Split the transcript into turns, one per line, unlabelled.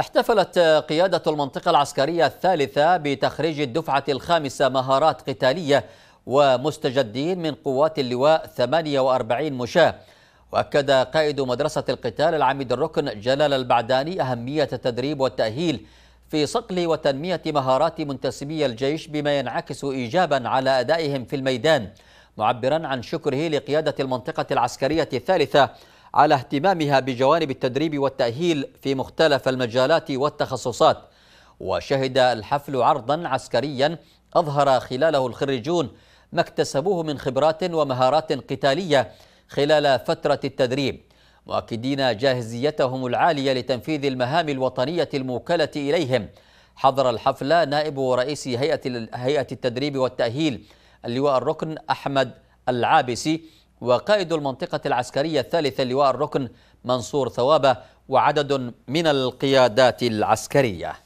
احتفلت قيادة المنطقة العسكرية الثالثة بتخريج الدفعة الخامسة مهارات قتالية ومستجدين من قوات اللواء 48 مشاة وأكد قائد مدرسة القتال العميد الركن جلال البعداني أهمية التدريب والتأهيل في صقل وتنمية مهارات منتسبي الجيش بما ينعكس إيجابا على أدائهم في الميدان معبرا عن شكره لقيادة المنطقة العسكرية الثالثة على اهتمامها بجوانب التدريب والتأهيل في مختلف المجالات والتخصصات وشهد الحفل عرضا عسكريا أظهر خلاله الخريجون ما اكتسبوه من خبرات ومهارات قتالية خلال فترة التدريب مؤكدين جاهزيتهم العالية لتنفيذ المهام الوطنية الموكلة إليهم حضر الحفل نائب رئيس هيئة هيئة التدريب والتأهيل اللواء الركن أحمد العابسي وقائد المنطقة العسكرية الثالثة لواء الركن منصور ثوابه وعدد من القيادات العسكريه